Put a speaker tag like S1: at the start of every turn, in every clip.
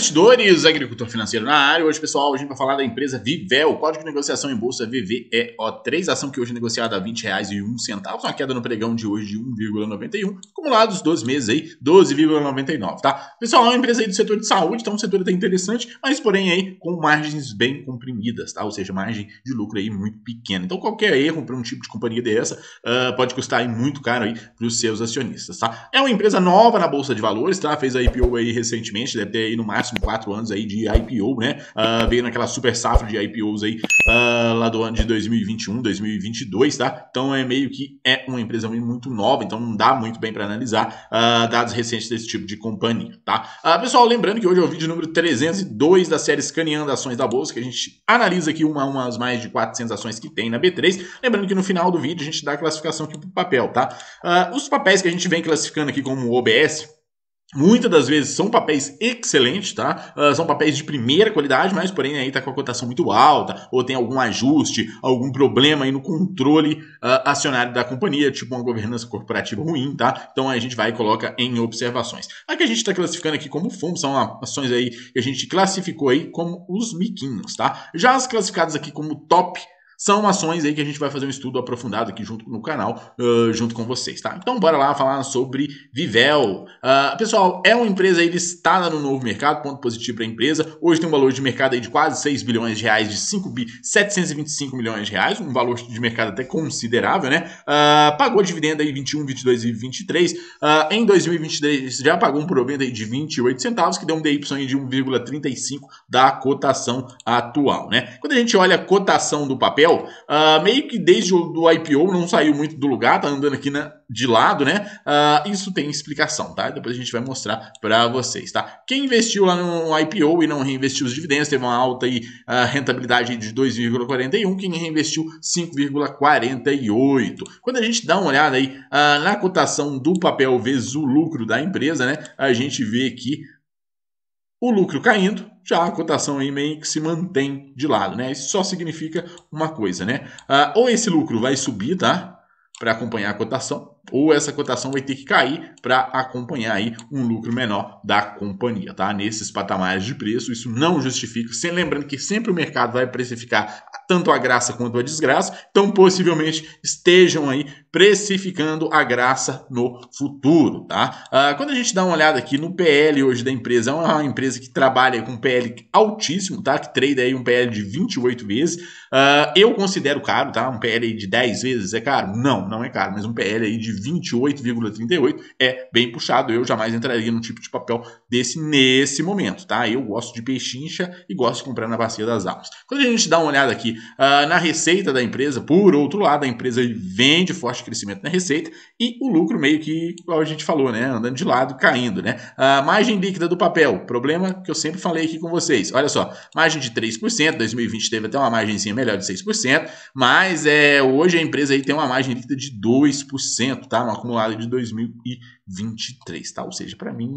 S1: investidores, agricultor financeiro na área. Hoje, pessoal, a gente vai falar da empresa Vivel, código de negociação em bolsa VVEO3, ação que hoje é negociada a R$ 20,01, uma queda no pregão de hoje de 1,91, acumulados 12 meses aí, 12,99, tá? Pessoal, é uma empresa aí do setor de saúde, então um setor até tá interessante, mas porém aí com margens bem comprimidas, tá? Ou seja, margem de lucro aí muito pequena. Então, qualquer erro para um tipo de companhia dessa uh, pode custar aí muito caro aí para os seus acionistas, tá? É uma empresa nova na bolsa de valores, tá? Fez a IPO aí recentemente, deve ter aí no março máximo quatro anos aí de IPO, né? Uh, veio naquela super safra de IPOs aí uh, lá do ano de 2021, 2022, tá? Então é meio que é uma empresa muito nova, então não dá muito bem para analisar uh, dados recentes desse tipo de companhia, tá? pessoal, lembrando que hoje é o vídeo número 302 da série Scaneando Ações da Bolsa, que a gente analisa aqui uma a uma as mais de 400 ações que tem na B3. Lembrando que no final do vídeo a gente dá a classificação aqui pro papel, tá? os papéis que a gente vem classificando aqui como OBS, Muitas das vezes são papéis excelentes, tá? Uh, são papéis de primeira qualidade, mas porém aí tá com a cotação muito alta, ou tem algum ajuste, algum problema aí no controle uh, acionário da companhia, tipo uma governança corporativa ruim, tá? Então a gente vai e coloca em observações. A que a gente está classificando aqui como fundo são ações aí que a gente classificou aí como os miquinhos, tá? Já as classificadas aqui como top são ações aí que a gente vai fazer um estudo aprofundado aqui junto no canal, uh, junto com vocês, tá? Então bora lá falar sobre Vivel. Uh, pessoal, é uma empresa aí listada no novo mercado, ponto positivo para a empresa. Hoje tem um valor de mercado aí de quase 6 bilhões de reais, de 5 bi 725 milhões de reais, um valor de mercado até considerável, né? Uh, pagou dividendo aí 21, 22 e 23. em 2023 já pagou um provento aí de 28 centavos, que deu um DY de 1,35 da cotação atual, né? Quando a gente olha a cotação do papel, Intel, uh, ah, meio que desde o do IPO não saiu muito do lugar, tá andando aqui na, de lado, né? Uh, isso tem explicação, tá? Depois a gente vai mostrar para vocês, tá? Quem investiu lá no IPO e não reinvestiu os dividendos teve uma alta e uh, ah, rentabilidade de 2,41, quem reinvestiu 5,48. Quando a gente dá uma olhada aí na cotação do papel vezes o lucro da empresa, né? A gente vê aqui o lucro caindo, já a cotação aí meio que se mantém de lado, né? Isso só significa uma coisa, né? Ah, ou esse lucro vai subir, tá? Para acompanhar a cotação, ou essa cotação vai ter que cair para acompanhar aí um lucro menor da companhia, tá? Nesses patamares de preço, isso não justifica, sem lembrando que sempre o mercado vai precificar tanto a graça quanto a desgraça, então possivelmente estejam aí precificando a graça no futuro, tá? Ah, quando a gente dá uma olhada aqui no PL hoje da empresa, é uma empresa que trabalha com PL altíssimo, tá? Que trade aí um PL de 28 vezes. Ah, eu considero caro, tá? Um PL de 10 vezes é caro? Não, não é caro, mas um PL aí de 28,38 é bem puxado. Eu jamais entraria num tipo de papel desse nesse momento, tá? Eu gosto de pechincha e gosto de comprar na bacia das almas. Quando a gente dá uma olhada aqui ah, na receita da empresa, por outro lado, a empresa vende forte forte crescimento na receita e o lucro meio que, igual a gente falou, né? Andando de lado, caindo, né? A margem líquida do papel, problema que eu sempre falei aqui com vocês. Olha só, margem de 3%, 2020 teve até uma margenzinha melhor de 6%, mas é, hoje a empresa aí tem uma margem líquida de 2%, tá? Um acumulado de 2023, tá? Ou seja, para mim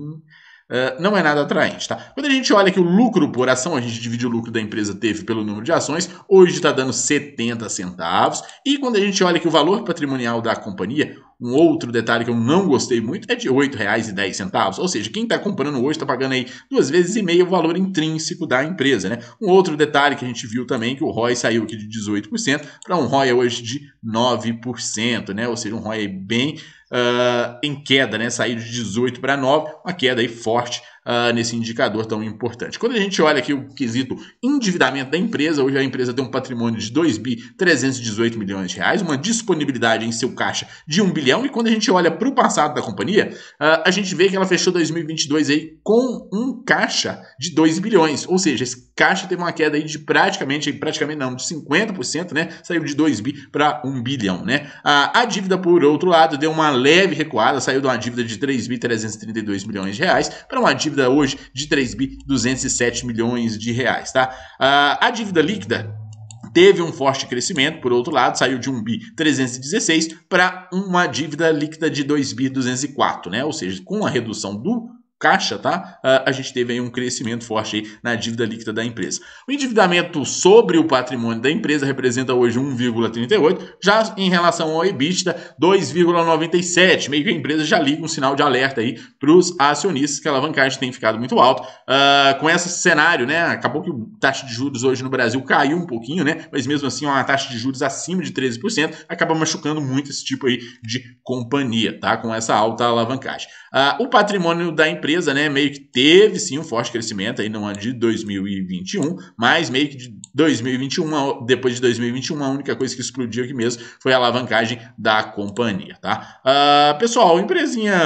S1: não é nada atraente, tá? Quando a gente olha que o lucro por ação, a gente divide o lucro da empresa teve pelo número de ações, hoje está dando 70 centavos, e quando a gente olha que o valor patrimonial da companhia, um outro detalhe que eu não gostei muito é de R$ 8,10, ou seja, quem está comprando hoje está pagando aí duas vezes e meia o valor intrínseco da empresa, né? Um outro detalhe que a gente viu também que o ROI saiu aqui de 18% para um ROI hoje de 9%, né? Ou seja, um ROI bem uh, em queda, né? Saiu de 18 para 9, uma queda aí forte uh, nesse indicador tão importante. Quando a gente olha aqui o quesito endividamento da empresa, hoje a empresa tem um patrimônio de 2 bi 318 milhões de reais, uma disponibilidade em seu caixa de 1 bilhão, e quando a gente olha para o passado da companhia, uh, a gente vê que ela fechou 2022 aí com um caixa de 2 bilhões, ou seja, esse caixa teve uma queda aí de praticamente, praticamente não, de 50%, né? Saiu de 2 bi para 1 bilhão, né? A, ah, a dívida, por outro lado, deu uma leve recuada, saiu de uma dívida de 3.332 milhões de reais para uma dívida dívida hoje de 3,207 milhões de reais, tá? Ah, a dívida líquida teve um forte crescimento, por outro lado, saiu de 1,316 para uma dívida líquida de 2,204, né? Ou seja, com a redução do caixa, tá? Ah, a gente teve aí um crescimento forte aí na dívida líquida da empresa. O endividamento sobre o patrimônio da empresa representa hoje 1,38, já em relação ao EBITDA, 2,97. Meio que a empresa já liga um sinal de alerta aí para os acionistas que a alavancagem tem ficado muito alta. Uh, com esse cenário, né? Acabou que a taxa de juros hoje no Brasil caiu um pouquinho, né? Mas mesmo assim, uma taxa de juros acima de 13% acaba machucando muito esse tipo aí de companhia, tá? Com essa alta alavancagem. Uh, o patrimônio da empresa empresa, né, meio que teve sim um forte crescimento aí no ano de 2021, mas meio que de 2021, depois de 2021, a única coisa que explodiu aqui mesmo foi a alavancagem da companhia, tá? Uh, pessoal, empresinha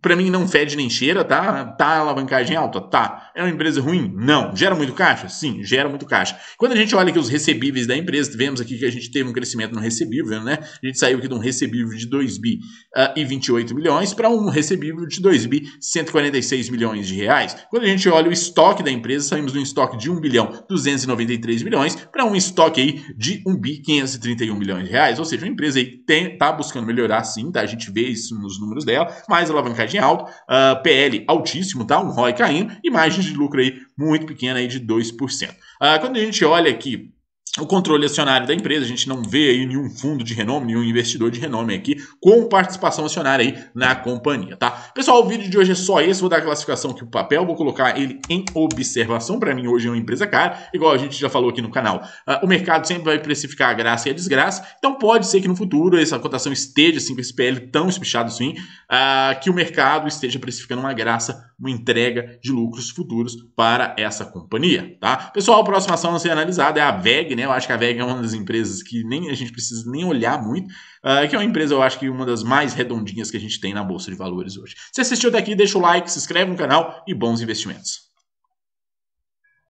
S1: para mim não fede nem cheira, tá? Tá alavancagem alta? Tá. É uma empresa ruim? Não. Gera muito caixa? Sim, gera muito caixa. Quando a gente olha aqui os recebíveis da empresa, vemos aqui que a gente teve um crescimento no recebível, né? A gente saiu aqui de um recebível de 2 bi uh, e 28 milhões para um recebível de 2 bi 146 milhões de reais. Quando a gente olha o estoque da empresa, saímos de um estoque de 1 bilhão 293 milhões para um estoque aí de 1 bi 531 milhões de reais. Ou seja, uma empresa aí tem, tá buscando melhorar sim, tá? A gente vê isso nos números dela, mas a alavancagem margem alta, uh, ah, PL altíssimo, tá? Um ROI caindo e margem de lucro aí muito pequena aí de 2%. Uh, ah, quando a gente olha aqui o controle acionário da empresa. A gente não vê aí nenhum fundo de renome, nenhum investidor de renome aqui com participação acionária aí na companhia, tá? Pessoal, o vídeo de hoje é só esse. Vou dar a classificação aqui o papel, vou colocar ele em observação. Para mim, hoje é uma empresa cara, igual a gente já falou aqui no canal. Ah, o mercado sempre vai precificar a graça e a desgraça. Então, pode ser que no futuro essa cotação esteja assim, com esse PL tão espichado assim, ah, que o mercado esteja precificando uma graça, uma entrega de lucros futuros para essa companhia, tá? Pessoal, a próxima ação a ser analisada é a VEG, né? eu acho que a VEG é uma das empresas que nem a gente precisa nem olhar muito, uh, que é uma empresa, eu acho que uma das mais redondinhas que a gente tem na Bolsa de Valores hoje. Se assistiu daqui, deixa o like, se inscreve no canal e bons investimentos.